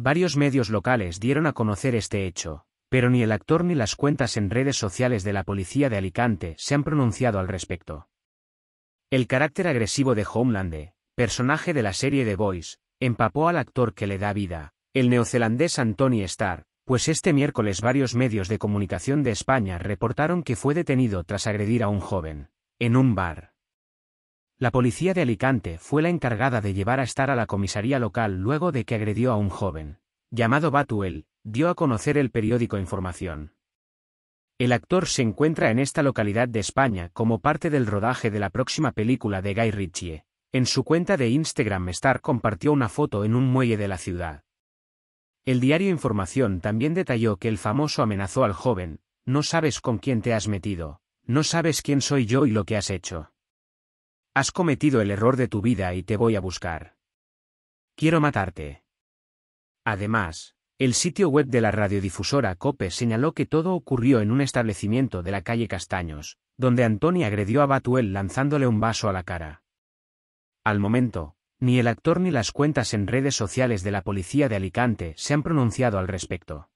Varios medios locales dieron a conocer este hecho, pero ni el actor ni las cuentas en redes sociales de la policía de Alicante se han pronunciado al respecto. El carácter agresivo de Homeland, personaje de la serie The Boys, empapó al actor que le da vida, el neozelandés Anthony Starr, pues este miércoles varios medios de comunicación de España reportaron que fue detenido tras agredir a un joven, en un bar. La policía de Alicante fue la encargada de llevar a estar a la comisaría local luego de que agredió a un joven, llamado Batuel, dio a conocer el periódico Información. El actor se encuentra en esta localidad de España como parte del rodaje de la próxima película de Guy Ritchie. En su cuenta de Instagram Star compartió una foto en un muelle de la ciudad. El diario Información también detalló que el famoso amenazó al joven, no sabes con quién te has metido, no sabes quién soy yo y lo que has hecho. Has cometido el error de tu vida y te voy a buscar. Quiero matarte. Además, el sitio web de la radiodifusora COPE señaló que todo ocurrió en un establecimiento de la calle Castaños, donde Antoni agredió a Batuel lanzándole un vaso a la cara. Al momento, ni el actor ni las cuentas en redes sociales de la policía de Alicante se han pronunciado al respecto.